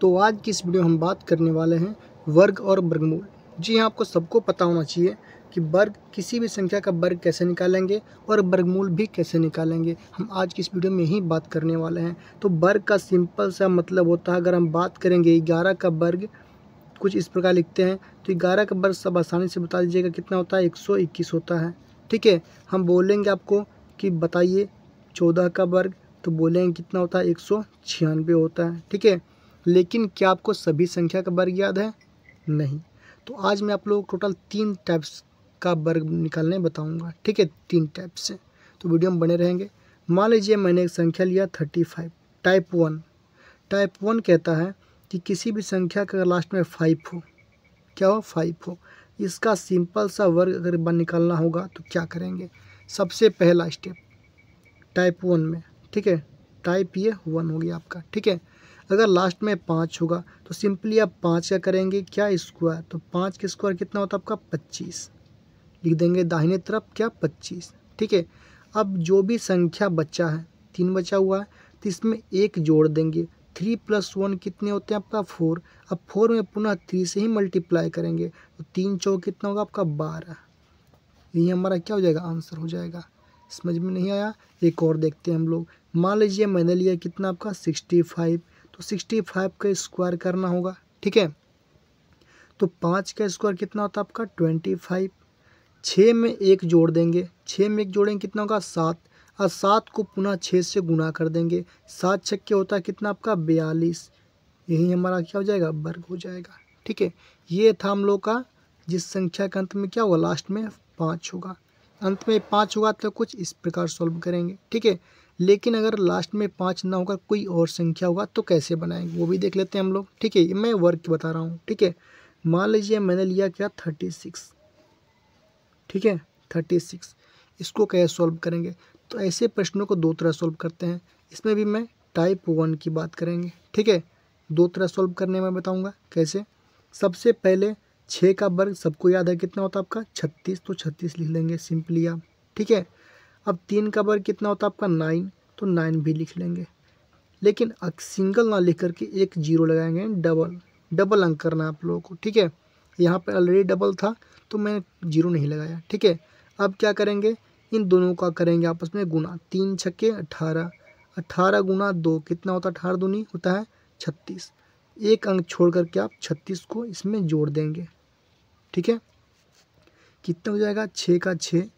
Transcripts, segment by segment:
तो आज की इस वीडियो हम बात करने वाले हैं वर्ग और वर्गमूल जी हाँ आपको सबको पता होना चाहिए कि वर्ग किसी भी संख्या का वर्ग कैसे निकालेंगे और वर्गमूल भी कैसे निकालेंगे हम आज की इस वीडियो में ही बात करने वाले हैं तो वर्ग का सिंपल सा मतलब होता है अगर हम बात करेंगे ग्यारह का वर्ग कुछ इस प्रकार लिखते हैं तो ग्यारह का वर्ग सब आसानी से बता दीजिएगा कितना होता है एक सौ इक्कीस होता है ठीक है हम बोलेंगे आपको कि बताइए चौदह का वर्ग तो बोलेंगे कितना होता है एक सौ छियानवे होता है ठीक है लेकिन क्या आपको सभी संख्या का वर्ग याद है नहीं तो आज मैं आप लोगों को टोटल तीन टाइप्स का वर्ग निकालने बताऊंगा ठीक है तीन टाइप से तो वीडियो में बने रहेंगे मान लीजिए मैंने एक संख्या लिया thirty five type one type one कहता है कि किसी भी संख्या का लास्ट में फाइव हो क्या हो फाइव हो इसका सिंपल सा वर्ग अगर बन निकालना होगा तो क्या करेंगे सबसे पहला स्टेप टाइप वन में ठीक है टाइप ये वन हो गया आपका ठीक है तो अगर लास्ट में पाँच होगा तो सिंपली आप पाँच का करेंगे क्या स्क्वायर तो पाँच का स्क्वायर कितना होता है आपका पच्चीस लिख देंगे दाहिने तरफ क्या पच्चीस ठीक है अब जो भी संख्या बचा है तीन बचा हुआ है तो इसमें एक जोड़ देंगे थ्री प्लस वन कितने होते हैं आपका फोर अब फोर में पुनः थ्री से ही मल्टीप्लाई करेंगे तो तीन चौक कितना होगा आपका बारह यही हमारा क्या हो जाएगा आंसर हो जाएगा समझ में नहीं आया एक और देखते हैं हम लोग मान लीजिए मैंने लिया कितना आपका सिक्सटी फाइव तो सिक्सटी फाइव का स्क्वायर करना होगा ठीक है तो पाँच का स्क्वायर कितना होता है आपका ट्वेंटी फाइव छः में एक जोड़ देंगे छः में एक जोड़ेंगे कितना होगा सात और सात को पुनः छः से गुना कर देंगे सात छक्के होता है कितना आपका बयालीस यही हमारा क्या हो जाएगा वर्ग हो जाएगा ठीक है ये था हम लोग का जिस संख्या के अंत में क्या होगा लास्ट में पाँच होगा अंत में पाँच होगा तो कुछ इस प्रकार सॉल्व करेंगे ठीक है लेकिन अगर लास्ट में पाँच ना होकर कोई और संख्या होगा तो कैसे बनाएंगे वो भी देख लेते हैं हम लोग ठीक है मैं वर्क बता रहा हूँ ठीक है मान लीजिए मैंने लिया क्या थर्टी सिक्स ठीक है थर्टी सिक्स इसको कैसे सॉल्व करेंगे तो ऐसे प्रश्नों को दो तरह सॉल्व करते हैं इसमें भी मैं टाइप वन की बात करेंगे ठीक है दो तरह सॉल्व करने में बताऊँगा कैसे सबसे पहले छः का वर्ग सबको याद है कितना होता है आपका छत्तीस तो छत्तीस लिख लेंगे सिंपली आप ठीक है अब तीन का वर्ग कितना होता है आपका नाइन तो नाइन भी लिख लेंगे लेकिन अब सिंगल ना लिख करके एक जीरो लगाएंगे डबल डबल अंक करना है आप लोगों को ठीक है यहाँ पर ऑलरेडी डबल था तो मैंने जीरो नहीं लगाया ठीक है अब क्या करेंगे इन दोनों का करेंगे आपस में गुना तीन छक्के अट्ठारह अठारह गुना दो कितना होता है अठारह दूनी होता है छत्तीस एक अंक छोड़ करके आप छत्तीस को इसमें जोड़ देंगे ठीक है कितना हो जाएगा छः का छः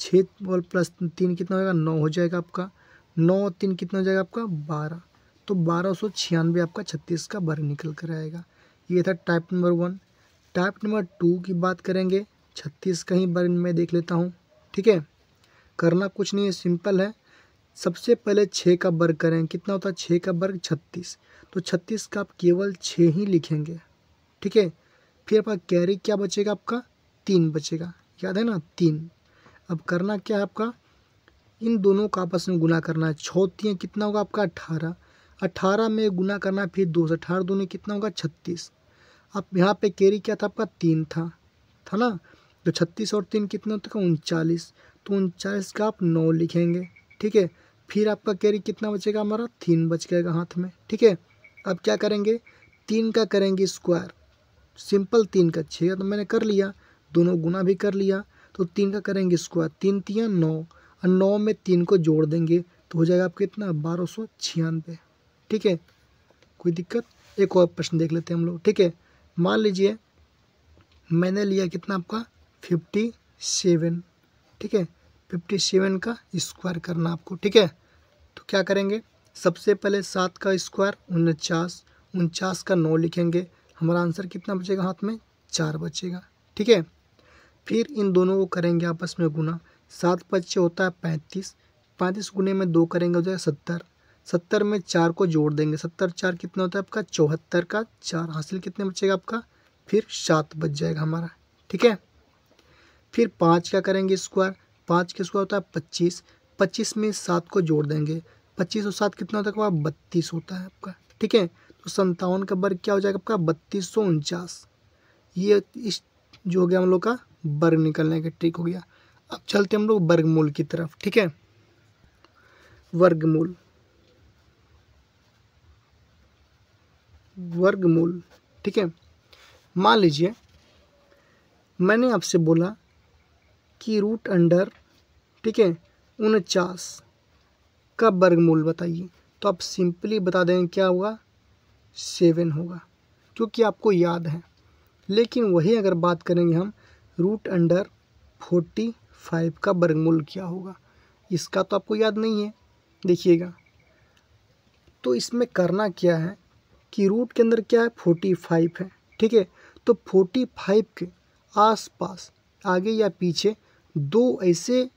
छः और प्लस तीन कितना हो जाएगा नौ हो जाएगा आपका नौ और तीन कितना हो जाएगा आपका बारह तो बारह सौ छियानवे आपका छत्तीस का वर्ग निकल कर आएगा ये था type number one type number two की बात करेंगे छत्तीस का ही वर्ग मैं देख लेता हूँ ठीक है करना कुछ नहीं है सिंपल है सबसे पहले छः का वर्ग करें कितना होता है छः का वर्ग छत्तीस तो छत्तीस का आप केवल छः ही लिखेंगे ठीक है फिर आपका कैरी क्या बचेगा आपका तीन बचेगा याद है ना तीन अब करना क्या है आपका इन दोनों का आपस में गुना करना है है कितना होगा आपका अट्ठारह अट्ठारह में गुना करना फिर दो से अठारह दोनों कितना होगा छत्तीस अब यहाँ पे कैरी क्या था आपका तीन था था ना तो छत्तीस और तीन कितना होता है उनचालीस तो उनचालीस का आप नौ लिखेंगे ठीक है फिर आपका कैरी कितना बचेगा हमारा तीन बच जाएगा हाथ में ठीक है अब क्या करेंगे तीन का करेंगे स्क्वायर सिंपल तीन का छः तो मैंने कर लिया दोनों गुना भी कर लिया तो तीन का करेंगे स्क्वायर तीन तिया नौ और नौ में तीन को जोड़ देंगे तो हो जाएगा आपका कितना बारह सौ छियानवे ठीक है कोई दिक्कत एक और प्रश्न देख लेते हैं हम लोग ठीक है मान लीजिए मैंने लिया कितना आपका फिफ्टी सेवन ठीक है फिफ्टी सेवन का स्क्वायर करना आपको ठीक है तो क्या करेंगे सबसे पहले सात का स्क्वायर उनचास उनचास का नौ लिखेंगे हमारा आंसर कितना बचेगा हाथ में चार बचेगा ठीक है फिर इन दोनों को करेंगे आपस में गुना सात पच्चे होता है पैंतीस पैंतीस गुने में दो करेंगे तो हो जाएगा सत्तर सत्तर में चार को जोड़ देंगे सत्तर चार कितना होता है आपका चौहत्तर का चार हासिल कितने बचेगा आपका फिर सात बच जाएगा हमारा ठीक है फिर पाँच का करेंगे स्क्वायर पाँच का स्क्वायर होता है पच्चीस पच्चीस में सात को जोड़ देंगे पच्चीस और सात कितना होता है बत्तीस होता है आपका ठीक है तो संतावन का वर्ग क्या हो जाएगा आपका बत्तीस सौ उनचास ये इस जो हो गया हम लोग का वर्ग निकलने का ट्रिक हो गया अब चलते हम लोग वर्गमूल की तरफ ठीक है वर्गमूल वर्गमूल ठीक है मान लीजिए मैंने आपसे बोला कि रूट अंडर ठीक है उनचास का वर्गमूल बताइए तो आप सिंपली बता दें क्या होगा सेवन होगा क्योंकि आपको याद है लेकिन वही अगर बात करेंगे हम रूट अंडर फोर्टी फाइव का वर्गमूल क्या होगा इसका तो आपको याद नहीं है देखिएगा तो इसमें करना क्या है कि रूट के अंदर क्या है फोर्टी फाइव है ठीक है तो फोर्टी फाइव के आसपास आगे या पीछे दो ऐसे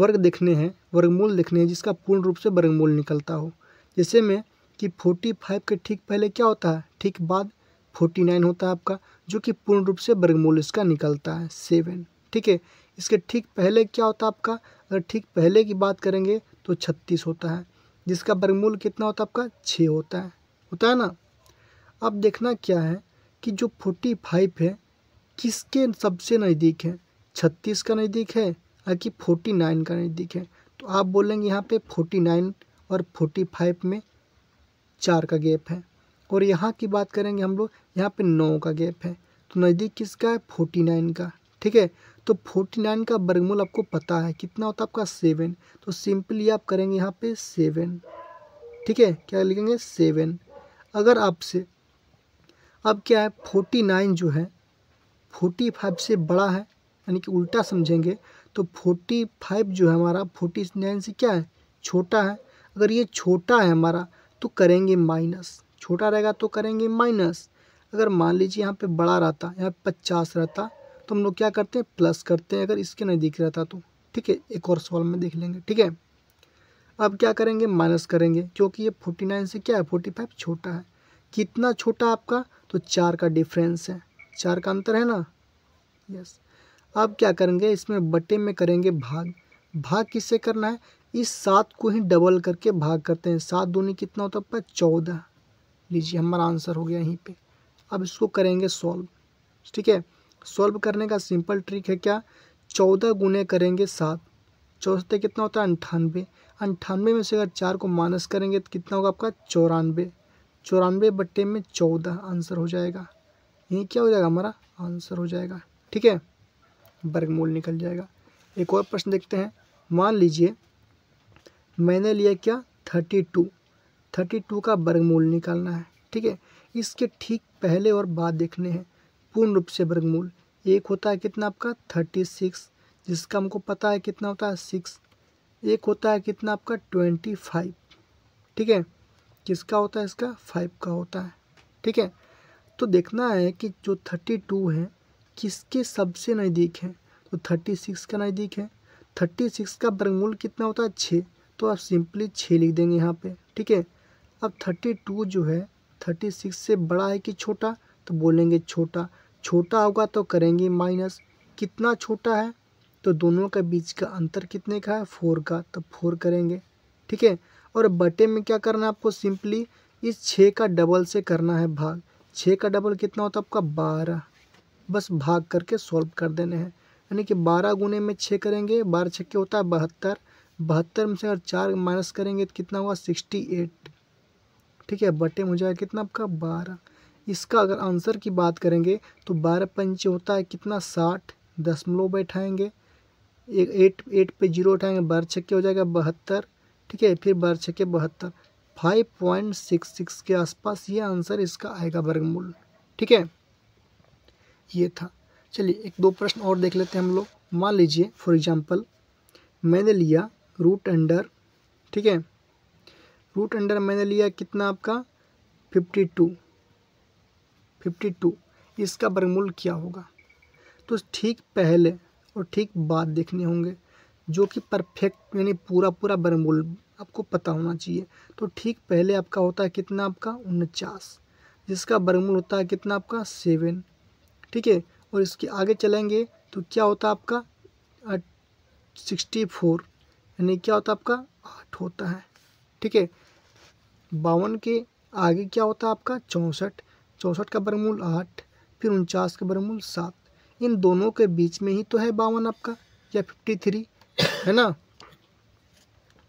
वर्ग देखने हैं वर्गमूल देखने हैं जिसका पूर्ण रूप से वर्गमूल निकलता हो जैसे में कि फोर्टी फाइव के ठीक पहले क्या होता है ठीक बाद फोर्टी नाइन होता है आपका जो कि पूर्ण रूप से वर्गमूल इसका निकलता है सेवन ठीक है इसके ठीक पहले क्या होता है आपका अगर ठीक पहले की बात करेंगे तो छत्तीस होता है जिसका वर्गमूल कितना होता है आपका छः होता है होता है ना अब देखना क्या है कि जो फोर्टी फाइव है किसके सबसे नज़दीक है छत्तीस का नज़दीक है या कि फोर्टी नाइन का नज़दीक है तो आप बोलेंगे यहाँ पे फोर्टी नाइन और फोर्टी फाइव में चार का गैप है और यहाँ की बात करेंगे हम लोग यहाँ पे नौ का गैप है तो नज़दीक किसका है फोर्टी नाइन का ठीक है तो फोर्टी नाइन का वर्गमूल आपको पता है कितना होता है आपका सेवन तो सिंपली आप करेंगे यहाँ पे सेवन ठीक है क्या लिखेंगे सेवन अगर आपसे अब क्या है फोर्टी नाइन जो है फोर्टी फाइव से बड़ा है यानी कि उल्टा समझेंगे तो फोर्टी फाइव जो है हमारा फोर्टी नाइन से क्या है छोटा है अगर ये छोटा है हमारा तो करेंगे माइनस छोटा रहेगा तो करेंगे माइनस अगर मान लीजिए यहाँ पे बड़ा रहता यहाँ पचास रहता तो हम लोग क्या करते हैं प्लस करते हैं अगर इसके नहीं दिख रहता तो ठीक है एक और सवाल में देख लेंगे ठीक है अब क्या करेंगे माइनस करेंगे क्योंकि ये फोर्टी नाइन से क्या है फोर्टी फाइव छोटा है कितना छोटा आपका तो चार का डिफरेंस है चार का अंतर है ना यस अब क्या करेंगे इसमें बटे में करेंगे भाग भाग किससे करना है इस सात को ही डबल करके भाग करते हैं सात दूनी कितना होता है चौदह लीजिए हमारा आंसर हो गया यहीं पे अब इसको करेंगे सॉल्व ठीक है सॉल्व करने का सिंपल ट्रिक है क्या चौदह गुने करेंगे सात चौथे कितना होता है अंठानवे अंठानवे में से अगर चार को माइनस करेंगे तो कितना होगा आपका चौरानवे चौरानवे बट्टे में चौदह आंसर हो जाएगा ये क्या हो जाएगा हमारा आंसर हो जाएगा ठीक है वर्गमूल निकल जाएगा एक और प्रश्न देखते हैं मान लीजिए मैंने लिया क्या थर्टी टू थर्टी टू का वर्गमूल निकालना है ठीक है इसके ठीक पहले और बाद देखने हैं पूर्ण रूप से वर्गमूल एक होता है कितना आपका थर्टी सिक्स जिसका हमको पता है कितना होता है सिक्स एक होता है कितना आपका ट्वेंटी फाइव ठीक है किसका होता है इसका फाइव का होता है ठीक है तो देखना है कि जो थर्टी टू है किसके सबसे नज़दीक है तो थर्टी सिक्स का नज़दीक है थर्टी सिक्स का वर्गमूल कितना होता है छः तो आप सिंपली छः लिख देंगे यहाँ पे ठीक है अब थर्टी टू जो है थर्टी सिक्स से बड़ा है कि छोटा तो बोलेंगे छोटा छोटा होगा तो करेंगे माइनस कितना छोटा है तो दोनों के बीच का अंतर कितने का है फोर का तो फोर करेंगे ठीक है और बटे में क्या करना है आपको सिंपली इस छः का डबल से करना है भाग छः का डबल कितना होता है आपका बारह बस भाग करके सॉल्व कर देने हैं यानी कि बारह गुने में छः करेंगे बारह छः के होता है बहत्तर बहत्तर में से अगर चार माइनस करेंगे तो कितना हुआ सिक्सटी एट ठीक है बटे में हो जाएगा कितना आपका बारह इसका अगर आंसर की बात करेंगे तो बारह पंच होता है कितना साठ दशमलव बैठाएंगे एक एट एट पे जीरो उठाएंगे बारह छक्के हो जाएगा बहत्तर ठीक है फिर बारह छक्के बहत्तर फाइव पॉइंट सिक्स सिक्स के आसपास ये आंसर इसका आएगा वर्गमूल ठीक है ये था चलिए एक दो प्रश्न और देख लेते हैं हम लोग मान लीजिए फॉर एग्जांपल मैंने लिया रूट अंडर ठीक है रूट अंडर मैंने लिया कितना आपका फिफ्टी टू फिफ्टी टू इसका वर्गमूल क्या होगा तो ठीक पहले और ठीक बाद देखने होंगे जो कि परफेक्ट यानी पूरा पूरा वर्गमूल आपको पता होना चाहिए तो ठीक पहले आपका होता है कितना आपका उनचास जिसका वर्गमूल होता है कितना आपका सेवन ठीक है और इसके आगे चलेंगे तो क्या होता है आपका सिक्सटी फोर यानी क्या होता है आपका आठ होता है ठीक है बावन के आगे क्या होता है आपका चौंसठ चौंसठ का बरमूल आठ फिर उनचास का बरमूल सात इन दोनों के बीच में ही तो है बावन आपका या फिफ्टी थ्री है ना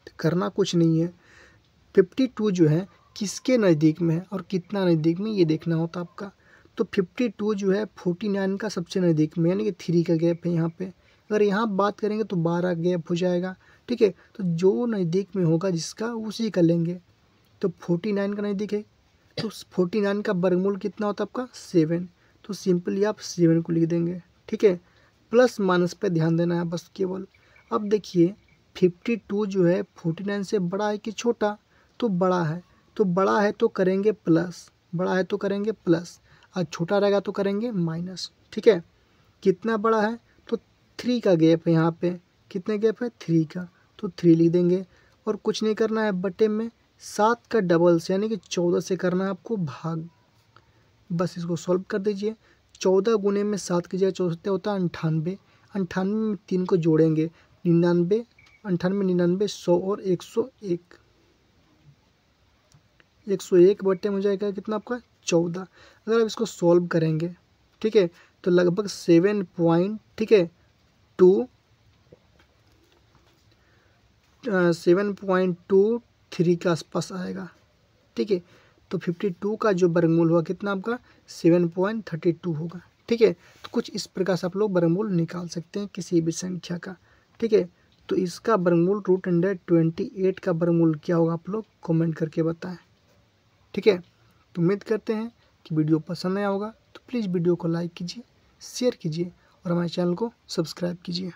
तो करना कुछ नहीं है फिफ्टी टू जो है किसके नज़दीक में है और कितना नज़दीक में ये देखना होता आपका तो फिफ्टी टू जो है फोर्टी नाइन का सबसे नज़दीक में यानी कि थ्री का गैप है यहाँ पे अगर यहाँ बात करेंगे तो बारह गैप हो जाएगा ठीक है तो जो नज़दीक में होगा जिसका उसी का लेंगे तो फोर्टी नाइन का नहीं दिखेगा तो फोर्टी नाइन का वर्गमूल कितना होता है आपका सेवन तो सिंपली आप सेवन को लिख देंगे ठीक है प्लस माइनस पे ध्यान देना है बस केवल अब देखिए फिफ्टी टू जो है फोर्टी नाइन से बड़ा है कि छोटा तो बड़ा है तो बड़ा है तो करेंगे प्लस बड़ा है तो करेंगे प्लस और छोटा रहेगा तो करेंगे माइनस ठीक है कितना बड़ा है तो थ्री का गैप है यहाँ पर कितने गैप है थ्री का तो थ्री लिख देंगे और कुछ नहीं करना है बटे में सात का डबल्स यानी कि चौदह से करना है आपको भाग बस इसको सॉल्व कर दीजिए चौदह गुने में सात की जगह चौथे होता है अंठानवे अंठानवे में तीन को जोड़ेंगे निन्यानवे अंठानवे निन्यानवे सौ और एक सौ एक एक सौ एक बटे में जाएगा कितना आपका चौदह अगर आप इसको सॉल्व करेंगे ठीक है तो लगभग सेवन पॉइंट ठीक है two seven point two three के आसपास आएगा ठीक है तो फिफ्टी टू का जो वर्गमूल हुआ कितना आपका सेवन पॉइंट थर्टी टू होगा ठीक है तो कुछ इस प्रकार से आप लोग वर्गमूल निकाल सकते हैं किसी भी संख्या का ठीक है तो इसका वर्गमूल रूट अंडर ट्वेंटी एट का वर्गमूल क्या होगा आप लोग कमेंट करके बताएं ठीक है तो उम्मीद करते हैं कि वीडियो पसंद आया होगा तो प्लीज़ वीडियो को लाइक कीजिए शेयर कीजिए और हमारे चैनल को सब्सक्राइब कीजिए